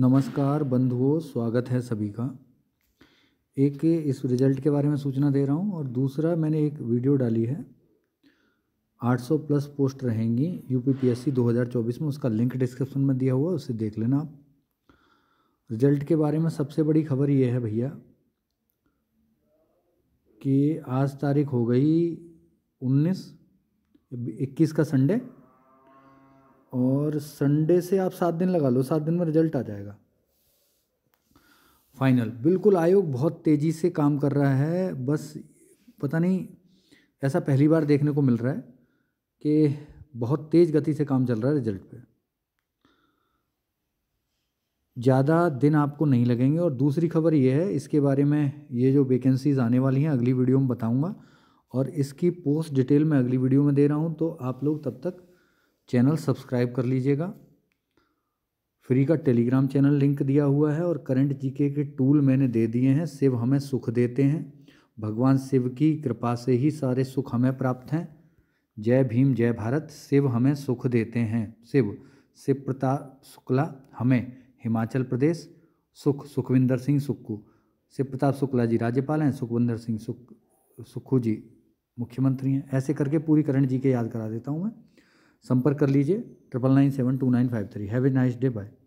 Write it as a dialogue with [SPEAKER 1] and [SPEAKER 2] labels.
[SPEAKER 1] नमस्कार बंधुओं स्वागत है सभी का एक इस रिजल्ट के बारे में सूचना दे रहा हूँ और दूसरा मैंने एक वीडियो डाली है 800 प्लस पोस्ट रहेंगी यूपीपीएससी 2024 में उसका लिंक डिस्क्रिप्शन में दिया हुआ है उसे देख लेना आप रिजल्ट के बारे में सबसे बड़ी खबर ये है भैया कि आज तारीख हो गई 19 21 का संडे और संडे से आप सात दिन लगा लो सात दिन में रिजल्ट आ जाएगा फाइनल बिल्कुल आयोग बहुत तेज़ी से काम कर रहा है बस पता नहीं ऐसा पहली बार देखने को मिल रहा है कि बहुत तेज़ गति से काम चल रहा है रिजल्ट पे ज़्यादा दिन आपको नहीं लगेंगे और दूसरी खबर ये है इसके बारे में ये जो वेकेंसीज आने वाली हैं अगली वीडियो में बताऊँगा और इसकी पोस्ट डिटेल मैं अगली वीडियो में दे रहा हूँ तो आप लोग तब तक चैनल सब्सक्राइब कर लीजिएगा फ्री का टेलीग्राम चैनल लिंक दिया हुआ है और करंट जीके के टूल मैंने दे दिए हैं शिव हमें सुख देते हैं भगवान शिव की कृपा से ही सारे सुख हमें प्राप्त हैं जय भीम जय भारत शिव हमें सुख देते हैं शिव शिव प्रताप शुक्ला हमें हिमाचल प्रदेश सुख सुखविंदर सिंह सुक्कू शिव प्रताप शुक्ला जी राज्यपाल हैं सुखविंदर सिंह सुख सुक्खू जी मुख्यमंत्री हैं ऐसे करके पूरी करण जी के याद करा देता हूँ मैं संपर्क कर लीजिए triple nine seven two nine five three have a nice day bye